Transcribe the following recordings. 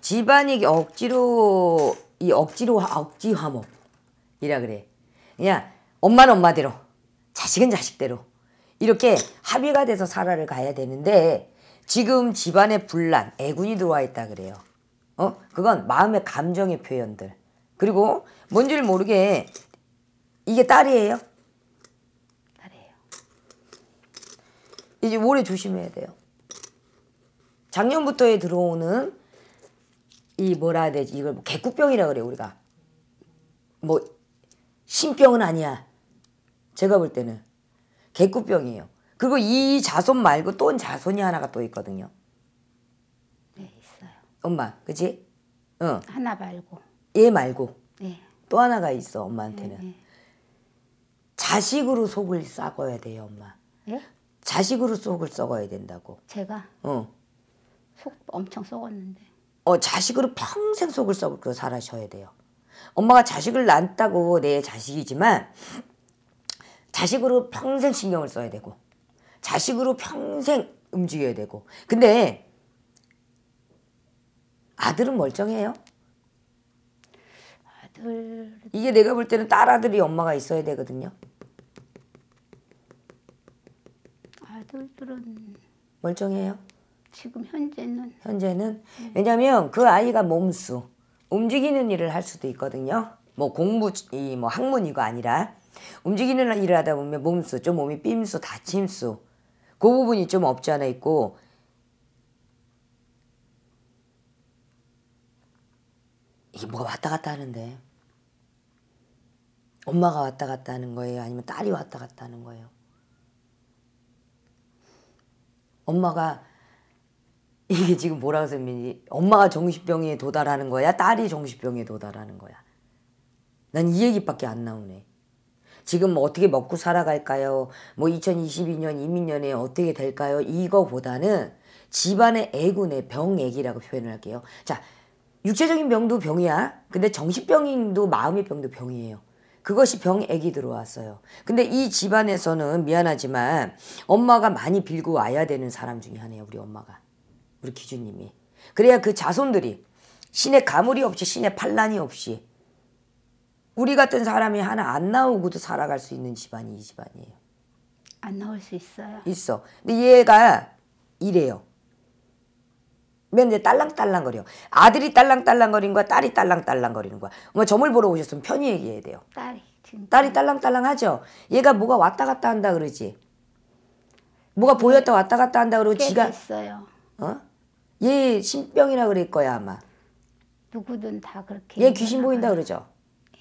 집안이 억지로 이 억지로 억지 화목이라 그래. 그냥 엄마는 엄마대로 자식은 자식대로 이렇게 합의가 돼서 살아를 가야 되는데 지금 집안에 분란, 애군이 들어와 있다 그래요. 어? 그건 마음의 감정의 표현들. 그리고 뭔지를 모르게 이게 딸이에요. 딸이에요. 이제 올해 조심해야 돼요. 작년부터에 들어오는 이 뭐라 해야 되지 이걸 뭐 개국병이라 그래 우리가 뭐 신병은 아니야 제가 볼 때는 개국병이에요 그리고 이 자손 말고 또 자손이 하나가 또 있거든요 네 있어요 엄마 그지 응 어. 하나 말고 얘 말고 네. 또 하나가 있어 엄마한테는 네, 네. 자식으로 속을 썩어야 돼요 엄마 네? 자식으로 속을 썩어야 된다고 제가 응. 어. 속 엄청 썩었는데 어, 자식으로 평생 속을 썩고 그 살아셔야 돼요. 엄마가 자식을 낳았다고 내 자식이지만 자식으로 평생 신경을 써야 되고 자식으로 평생 움직여야 되고 근데 아들은 멀쩡해요. 아들 이게 내가 볼 때는 딸 아들이 엄마가 있어야 되거든요. 아들들은 멀쩡해요. 지금 현재는 현재는 네. 왜냐하면 그 아이가 몸수 움직이는 일을 할 수도 있거든요. 뭐 공부 이 뭐 학문이고 아니라 움직이는 일을 하다 보면 몸수 좀 몸이 삔수 다침수 그 부분이 좀 없지 않아 있고 이게 뭐가 왔다 갔다 하는데 엄마가 왔다 갔다 하는 거예요 아니면 딸이 왔다 갔다 하는 거예요 엄마가 이게 지금 뭐라고 선배님 엄마가 정신병에 도달하는 거야 딸이 정신병에 도달하는 거야 난 이 얘기밖에 안 나오네 지금 뭐 어떻게 먹고 살아갈까요 뭐 2022년 이민년에 어떻게 될까요 이거보다는 집안의 애군의 병 얘기라고 표현을 할게요 자 육체적인 병도 병이야 근데 정신병인도 마음의 병도 병이에요 그것이 병액이 들어왔어요. 근데 이 집안에서는 미안하지만 엄마가 많이 빌고 와야 되는 사람 중에 하나예요. 우리 엄마가. 우리 기주님이. 그래야 그 자손들이 신의 가물이 없이 신의 반란이 없이 우리 같은 사람이 하나 안 나오고도 살아갈 수 있는 집안이 이 집안이에요. 안 나올 수 있어요. 있어. 근데 얘가 이래요. 맨날 딸랑딸랑거려. 아들이 딸랑딸랑거리는 거야, 딸이 딸랑딸랑거리는 거야. 뭐 점을 보러 오셨으면 편히 얘기해야 돼요. 딸이 진짜. 딸이 딸랑딸랑하죠. 얘가 뭐가 왔다 갔다 한다 그러지. 뭐가 보였다 왔다 갔다 한다 그러고 지가 있어요. 어? 얘 신병이라 그럴 거야 아마. 누구든 다 그렇게. 얘 귀신 보인다 하면... 그러죠.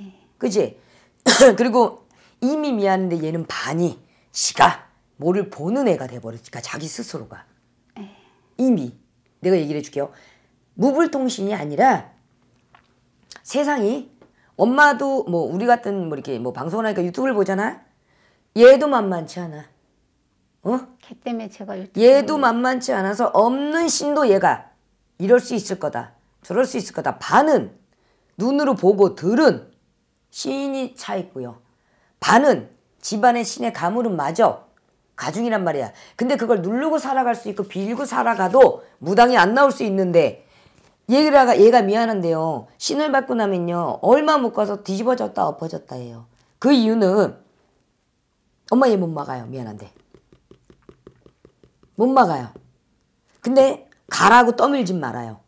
예. 그지? 그리고 이미 미안한데 얘는 반이 지가 뭐를 보는 애가 돼버렸으니까 자기 스스로가. 예. 이미 내가 얘기를 해줄게요. 무불통신이 아니라 세상이 엄마도 뭐 우리 같은 뭐 이렇게 뭐 방송을 하니까 유튜브를 보잖아. 얘도 만만치 않아. 어? 걔 때문에 제가 얘도 만만치 않아서 없는 신도 얘가 이럴 수 있을 거다. 저럴 수 있을 거다. 반은 눈으로 보고 들은 신이 차 있고요. 반은 집안의 신의 가물은 마저 가중이란 말이야. 근데 그걸 누르고 살아갈 수 있고 빌고 살아가도 무당이 안 나올 수 있는데 얘가 얘가 미안한데요. 신을 받고 나면요. 얼마 못 가서 뒤집어졌다 엎어졌다 해요. 그 이유는 엄마 얘 못 막아요. 미안한데. 못 막아요. 근데 가라고 떠밀진 말아요.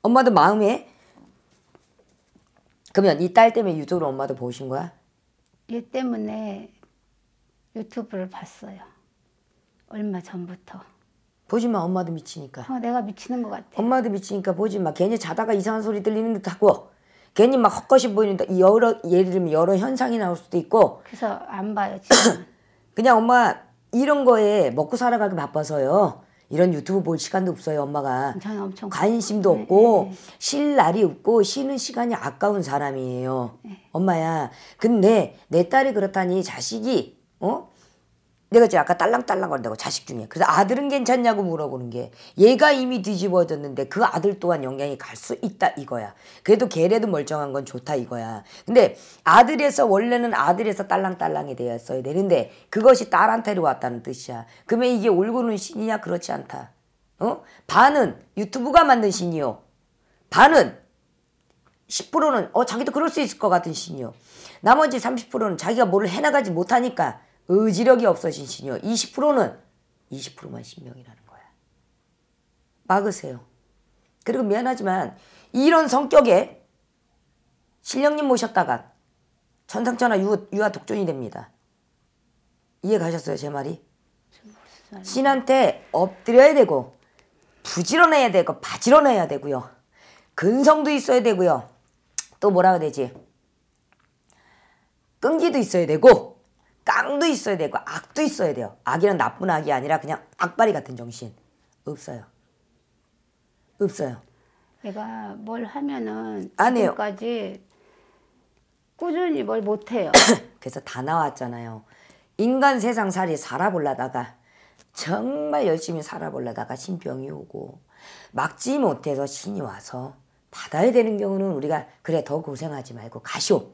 엄마도 마음에 그러면 이 딸 때문에 유튜브를 엄마도 보신 거야? 얘 때문에 유튜브를 봤어요. 얼마 전부터. 보지 마 엄마도 미치니까. 어, 내가 미치는 것 같아. 엄마도 미치니까 보지 마. 괜히 자다가 이상한 소리 들리는 듯 하고 괜히 막 헛것이 보이는데 여러 예를 들면 여러 현상이 나올 수도 있고. 그래서 안 봐요 지금. 그냥 엄마 이런 거에 먹고 살아가기 바빠서요. 이런 유튜브 볼 시간도 없어요, 엄마가. 저 엄청 관심도 네, 없고 네, 네. 쉴 날이 없고 쉬는 시간이 아까운 사람이에요. 네. 엄마야. 근데 내 딸이 그렇다니 자식이 어? 내가 지금 아까 딸랑딸랑 거다고 자식 중에 그래서 아들은 괜찮냐고 물어보는 게 얘가 이미 뒤집어졌는데 그 아들 또한 영향이 갈 수 있다 이거야 그래도 걔래도 멀쩡한 건 좋다 이거야 근데 아들에서 원래는 아들에서 딸랑딸랑이 되었어야 되는데 그것이 딸한테로 왔다는 뜻이야 그러면 이게 올고는 신이냐 그렇지 않다 어? 반은 유튜브가 만든 신이요 반은 10%는 어 자기도 그럴 수 있을 것 같은 신이요 나머지 30%는 자기가 뭘 해나가지 못하니까 의지력이 없어진 신이요. 20%는 20%만 신명이라는 거야. 막으세요. 그리고 미안하지만 이런 성격에 신령님 모셨다가 천상천하 유아 독존이 됩니다. 이해 가셨어요 제 말이? 신한테 엎드려야 되고 부지런해야 되고 바지런해야 되고요. 근성도 있어야 되고요. 또 뭐라 해야 되지? 끈기도 있어야 되고 깡도 있어야 되고 악도 있어야 돼요. 악이란 나쁜 악이 아니라 그냥 악바리 같은 정신. 없어요. 없어요. 내가 뭘 하면은 지금까지 꾸준히 뭘 못해요. 그래서 다 나왔잖아요. 인간 세상 살이 살아보려다가 정말 열심히 살아보려다가 신병이 오고 막지 못해서 신이 와서 받아야 되는 경우는 우리가 그래 더 고생하지 말고 가시오.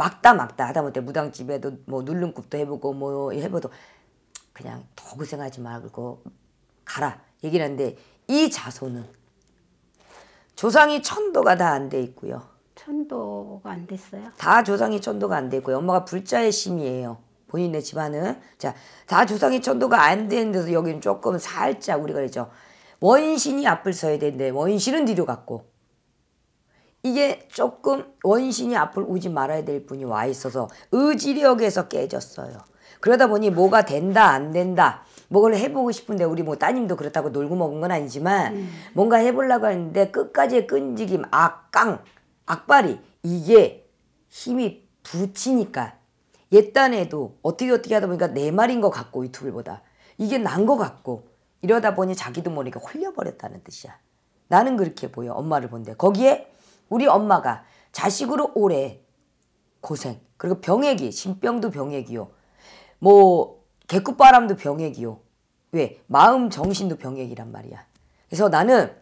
막다 막다 하다못해 무당집에도 뭐 눌름굽도 해보고 뭐 해봐도 그냥 더 고생하지 말고 가라 얘기를 하는데 이자손은 조상이 천도가 다 안 돼 있고요. 천도가 안 됐어요? 다 조상이 천도가 안 돼 있고요. 엄마가 불자의 심이에요. 본인의 집안은 자 다 조상이 천도가 안 되는데서 여기는 조금 살짝 우리가 그랬죠. 원신이 앞을 서야 되는데 원신은 뒤로 갔고 이게 조금 원신이 앞을 오지 말아야 될 분이 와 있어서 의지력에서 깨졌어요. 그러다 보니 뭐가 된다 안 된다 뭐를 해보고 싶은데 우리 뭐 따님도 그렇다고 놀고 먹은 건 아니지만 음. 뭔가 해보려고 하는데 끝까지의 끈질김 악강 악발이 이게 힘이 붙이니까 옛단에도 어떻게 어떻게 하다 보니까 내 말인 것 같고 유튜브보다 이게 난 것 같고 이러다 보니 자기도 모르니까 홀려버렸다는 뜻이야 나는 그렇게 보여 엄마를 본데 거기에 우리 엄마가 자식으로 오래 고생 그리고 병액이 신병도 병액이요 뭐 개꿀바람도 병액이요 왜 마음 정신도 병액이란 말이야 그래서 나는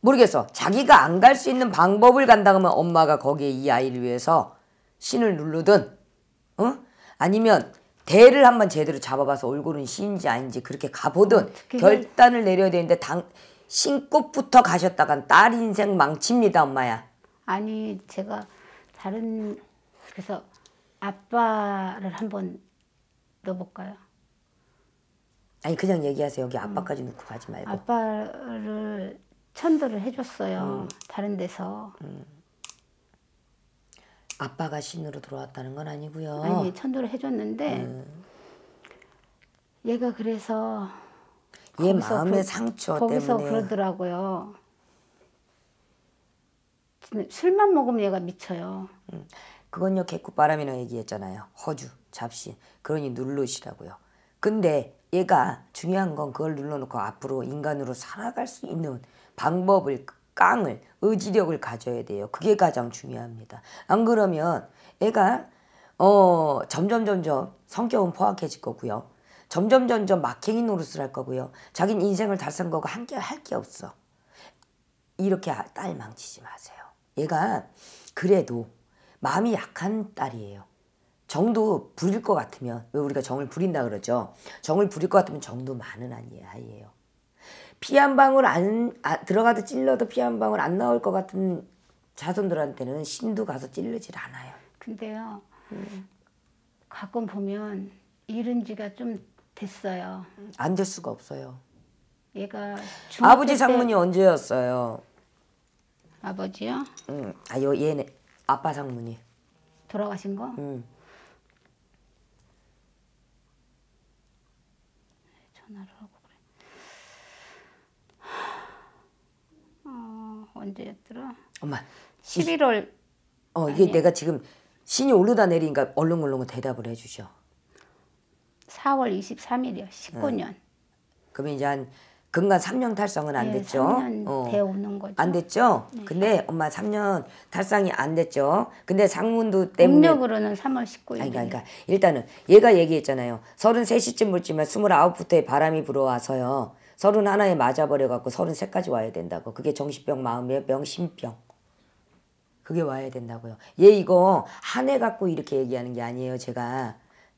모르겠어 자기가 안 갈 수 있는 방법을 간다 그면 엄마가 거기에 이 아이를 위해서 신을 누르든 응? 어? 아니면 대를 한번 제대로 잡아봐서 얼굴은 신인지 아닌지 그렇게 가보든 결단을 내려야 되는데 당 신꽃부터 가셨다간 딸 인생 망칩니다, 엄마야. 아니, 제가 다른 그래서 아빠를 한번 넣어볼까요? 아니 그냥 얘기하세요. 여기 음. 아빠까지 음. 넣고 가지 말고. 아빠를 천도를 해줬어요. 음. 다른 데서. 음. 아빠가 신으로 돌아왔다는 건 아니고요. 아니 천도를 해줬는데 음. 얘가 그래서 얘 마음의 그, 상처 거기서 때문에. 그러더라고요. 술만 먹으면 얘가 미쳐요. 음, 그건요 개구바람이나 얘기했잖아요. 허주, 잡신 그러니 눌르시라고요. 근데 얘가 중요한 건 그걸 눌러놓고 앞으로 인간으로 살아갈 수 있는 방법을 깡을 의지력을 가져야 돼요. 그게 가장 중요합니다. 안 그러면 애가 어 점점 점점 성격은 포악해질 거고요. 점점 점점 막행인 노릇을 할 거고요. 자기는 인생을 다산 거고 한게 할 게 없어. 이렇게 딸 망치지 마세요. 얘가 그래도 마음이 약한 딸이에요. 정도 부릴 것 같으면 왜 우리가 정을 부린다 그러죠. 정을 부릴 것 같으면 정도 많은 아이예요. 피 한 방울 안 아, 들어가도 찔러도 피 한 방울 안 나올 것 같은 자손들한테는 신도 가서 찔르질 않아요. 근데요. 음. 가끔 보면 이른 지가 좀 됐어요. 안 될 수가 없어요. 얘가 아버지 장문이 언제였어요? 아버지요? 응. 아 요 얘네 아빠 장문이. 돌아가신 거? 응. 전화를 하고 그래. 어, 언제였더라? 엄마. 11월. 이, 어, 이게 아니야? 내가 지금 신이 오르다 내리니까 얼렁얼렁 대답을 해 주셔. 4월 23일이요. 19년. 그럼 이제 한 금간 3년 탈성은안 됐죠. 3년 어. 되오는 거죠. 안 됐죠. 네. 근데 엄마 3년 탈성이안 됐죠. 근데 상문도 때문에 공력으로는 3월 19일. 아니, 그러니까, 그러니까 일단은 얘가 얘기했잖아요. 33시쯤 물지만 2 9부터에 바람이 불어와서요. 31에 맞아버려 갖고 33까지 와야 된다고. 그게 정신병, 마음의 병, 신병. 그게 와야 된다고요. 얘 이거 한해 갖고 이렇게 얘기하는 게 아니에요. 제가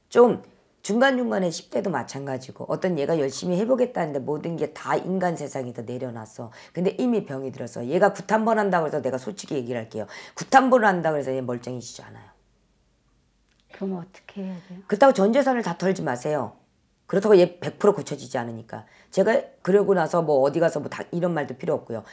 좀 중간중간에 10대도 마찬가지고 어떤 얘가 열심히 해보겠다는데 모든 게 다 인간 세상에다 내려놨어. 근데 이미 병이 들어서 얘가 굿한번 한다고 해서 내가 솔직히 얘기를 할게요. 굿한번 한다고 해서 얘 멀쩡해지지 않아요. 그럼 어떻게 해야 돼요? 그렇다고 전 재산을 다 털지 마세요. 그렇다고 얘 100% 고쳐지지 않으니까. 제가 그러고 나서 뭐 어디 가서 뭐 다 이런 말도 필요 없고요.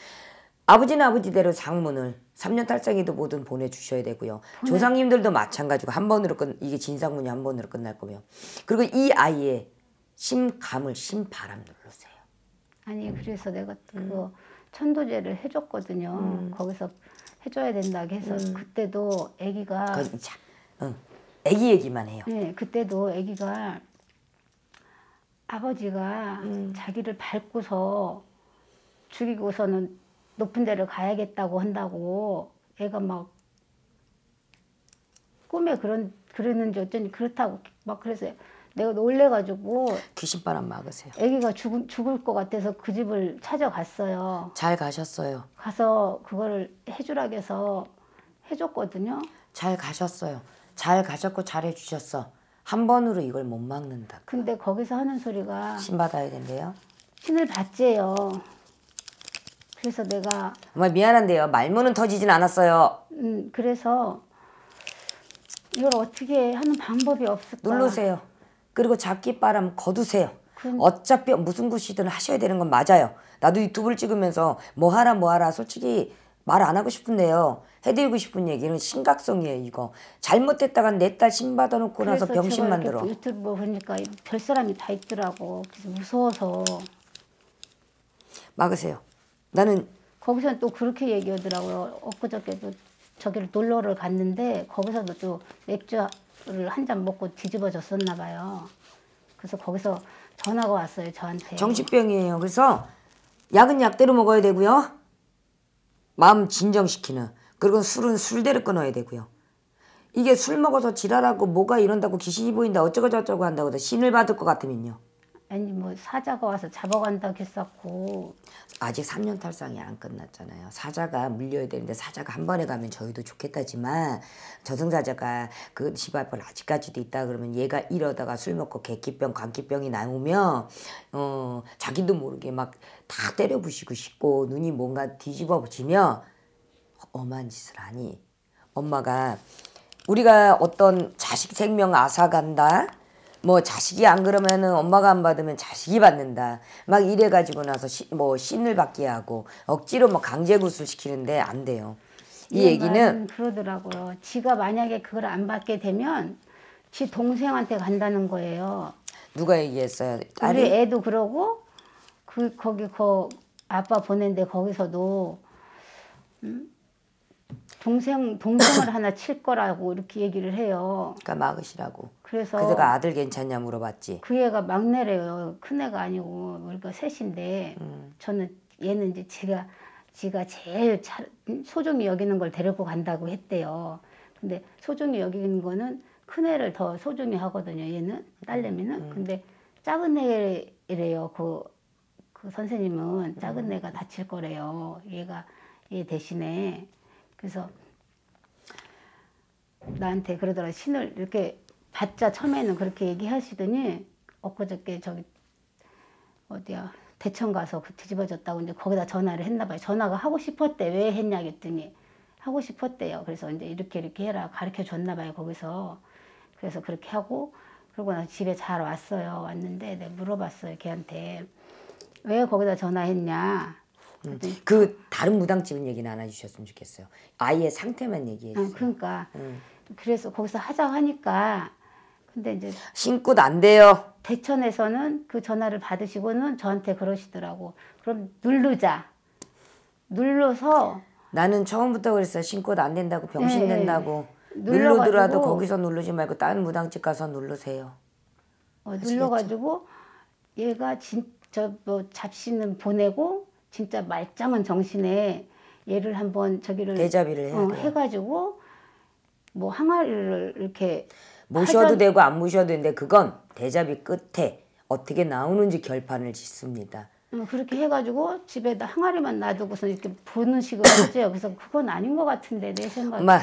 아버지는 아버지대로 상문을 3년 탈상에도 뭐든 보내주셔야 되고요. 보 네. 조상님들도 마찬가지고 한 번으로 끝 이게 진상문이 한 번으로 끝날 거면 그리고 이 아이의 심감을 심바람 눌러세요. 아니 그래서 내가 그 음. 천도제를 해줬거든요. 음. 거기서 해줘야 된다 해서 음. 그때도 아기가 거참 응. 아기 얘기만 해요. 네, 그때도 아기가 아버지가 음. 자기를 밟고서 죽이고서는 높은 데를 가야겠다고 한다고 애가 막 꿈에 그런 그러는지 어쩐지 그렇다고 막 그래서 내가 놀래가지고 귀신바람 막으세요. 아기가 죽, 죽을 것 같아서 그 집을 찾아갔어요. 잘 가셨어요. 가서 그거를 해주라 해서 해줬거든요. 잘 가셨어요. 잘 가셨고 잘 해주셨어. 한 번으로 이걸 못 막는다. 근데 거기서 하는 소리가 신 받아야 된대요. 신을 받지요. 그래서 내가 정말 미안한데요. 말문은 터지진 않았어요. 음, 그래서 이걸 어떻게 하는 방법이 없을까? 누르세요. 그리고 잡기바람 거두세요. 그... 어차피 무슨 구시든 하셔야 되는 건 맞아요. 나도 유튜브를 찍으면서 뭐하라 뭐하라 솔직히 말 안 하고 싶은데요. 해드리고 싶은 얘기는 심각성이에요 이거. 잘못됐다간 내딸신 받아놓고 나서 병신 만들어. 유튜브 뭐 보니까 별 사람이 다 있더라고. 그래서 무서워서. 막으세요. 나는 거기서 또 그렇게 얘기하더라고요. 엊그저께도 저기를 놀러를 갔는데 거기서도 또 맥주를 한 잔 먹고 뒤집어졌었나 봐요. 그래서 거기서 전화가 왔어요 저한테. 정신병이에요. 그래서 약은 약대로 먹어야 되고요. 마음 진정시키는. 그리고 술은 술대로 끊어야 되고요. 이게 술 먹어서 지랄하고 뭐가 이런다고 귀신이 보인다 어쩌고저쩌고 한다고 신을 받을 것 같으면요. 아니 뭐 사자가 와서 잡아간다고 했었고 아직 3년 탈상이 안 끝났잖아요. 사자가 물려야 되는데 사자가 한 번에 가면 저희도 좋겠다지만 저승사자가 그 시발벌 아직까지도 있다 그러면 얘가 이러다가 술 먹고 객기병 감기병이 나오면 어 자기도 모르게 막 다 때려 부시고 싶고 눈이 뭔가 뒤집어지면 엄한 짓을 하니 엄마가 우리가 어떤 자식 생명 앗아간다 뭐 자식이 안 그러면은 엄마가 안 받으면 자식이 받는다. 막 이래 가지고 나서 시, 뭐 신을 받게 하고 억지로 막 뭐 강제 구술시키는데 안 돼요. 이 얘기는 그러더라고요. 지가 만약에 그걸 안 받게 되면 지 동생한테 간다는 거예요. 누가 얘기했어요? 딸이? 우리 애도 그러고 그 거기 그 아빠 보낸데 거기서도 음? 동생 동생을 하나 칠 거라고 이렇게 얘기를 해요. 그러니까 막으시라고. 그래서 그가 아들 괜찮냐 물어봤지. 그 애가 막내래요. 큰 애가 아니고 그러니까 셋인데 음. 저는 얘는 이제 제가 지가 제일 잘 음, 소중히 여기는 걸 데리고 간다고 했대요. 근데 소중히 여기는 거는 큰 애를 더 소중히 하거든요. 얘는 딸내미는. 음. 근데 작은 애래요. 그, 그 선생님은 작은 음. 애가 다 칠 거래요. 얘가 얘 대신에 그래서 나한테 그러더라 신을 이렇게 받자 처음에는 그렇게 얘기하시더니 엊그저께 저기 어디야 대천 가서 그 뒤집어졌다고 이제 거기다 전화를 했나 봐요. 전화가 하고 싶었대 왜 했냐 그랬더니 하고 싶었대요. 그래서 이제 이렇게 이렇게 해라 가르쳐 줬나 봐요 거기서 그래서 그렇게 하고 그러고 나서 집에 잘 왔어요. 왔는데 내가 물어봤어요 걔한테 왜 거기다 전화했냐 음. 네. 그 다른 무당집 은 얘기는 안 해주셨으면 좋겠어요. 아이의 상태만 얘기해 아, 주세요. 아, 그러니까 음. 그래서 거기서 하자고 하니까 근데 이제 신꽃 안 돼요. 대천에서는 그 전화를 받으시고는 저한테 그러시더라고. 그럼 누르자. 눌러서 나는 처음부터 그랬어. 신꽃 안 된다고 병신 네, 네. 된다고. 네, 눌러더라도 거기서 누르지 말고 다른 무당집 가서 누르세요. 어, 눌러가지고 얘가 진짜 뭐 잡시는 보내고 진짜 말짱한 정신에 얘를 한번 저기를 대자비를 어, 해가지고 뭐 항아리를 이렇게 모셔도 하자... 되고 안 모셔도 되는데 그건 대자비 끝에 어떻게 나오는지 결판을 짓습니다. 음, 그렇게 해가지고 집에다 항아리만 놔두고서 이렇게 보는 식으로 하죠. 그래서 그건 아닌 것 같은데 내 생각에. 엄마,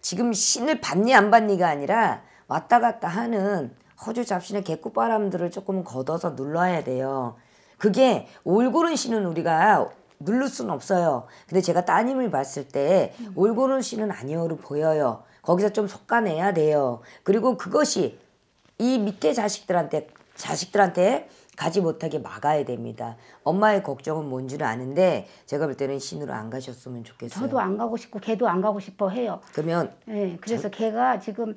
지금 신을 받니 안 받니가 아니라 왔다 갔다 하는 허주 잡신의 개꿀바람들을 조금 걷어서 눌러야 돼요. 그게 올고른 씨는 우리가 누를 수는 없어요. 근데 제가 따님을 봤을 때 음. 올고른 씨는 아니어로 보여요. 거기서 좀 속가내야 돼요. 그리고 그것이 이 밑에 자식들한테 자식들한테 가지 못하게 막아야 됩니다. 엄마의 걱정은 뭔 줄 아는데 제가 볼 때는 신으로 안 가셨으면 좋겠어요. 저도 안 가고 싶고 걔도 안 가고 싶어 해요. 그러면 네, 그래서 저... 걔가 지금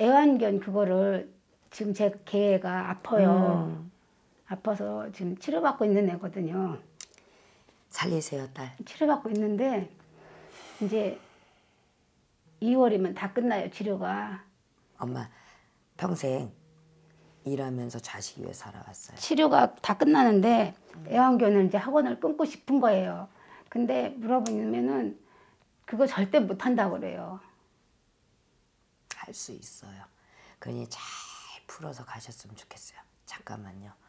애완견 그거를 지금 제개가 아파요. 음. 아파서 지금 치료받고 있는 애거든요. 살리세요, 딸. 치료받고 있는데 이제 2월이면 다 끝나요, 치료가. 엄마 평생 일하면서 자식 위해 살아왔어요. 치료가 다 끝나는데 애완견을 이제 학원을 끊고 싶은 거예요. 근데 물어보면은 그거 절대 못 한다고 그래요. 할 수 있어요. 그러니 잘 풀어서 가셨으면 좋겠어요. 잠깐만요.